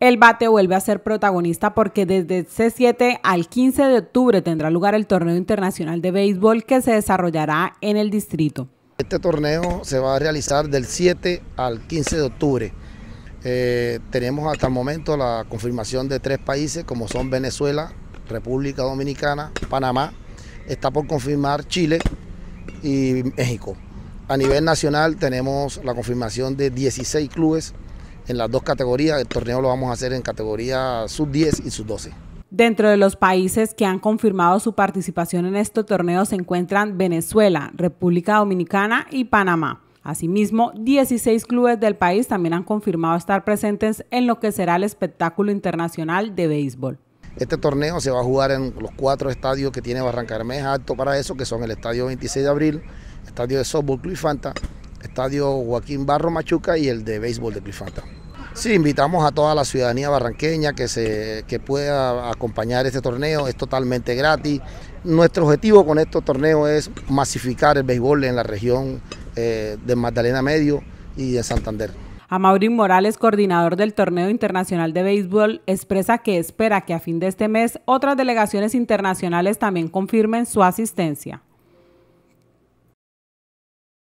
El bate vuelve a ser protagonista porque desde C7 al 15 de octubre tendrá lugar el torneo internacional de béisbol que se desarrollará en el distrito. Este torneo se va a realizar del 7 al 15 de octubre. Eh, tenemos hasta el momento la confirmación de tres países como son Venezuela, República Dominicana, Panamá, está por confirmar Chile y México. A nivel nacional tenemos la confirmación de 16 clubes en las dos categorías. El torneo lo vamos a hacer en categoría sub-10 y sub-12. Dentro de los países que han confirmado su participación en este torneo se encuentran Venezuela, República Dominicana y Panamá. Asimismo, 16 clubes del país también han confirmado estar presentes en lo que será el espectáculo internacional de béisbol. Este torneo se va a jugar en los cuatro estadios que tiene Barranca Bermeja, para eso, que son el Estadio 26 de Abril, Estadio de Softball Clifanta, Estadio Joaquín Barro Machuca y el de Béisbol de Clifanta. Sí, invitamos a toda la ciudadanía barranqueña que, se, pueda acompañar este torneo, es totalmente gratis. Nuestro objetivo con este torneo es masificar el béisbol en la región eh, de Magdalena Medio y de Santander. A Maurín Morales, coordinador del Torneo Internacional de Béisbol, expresa que espera que a fin de este mes otras delegaciones internacionales también confirmen su asistencia.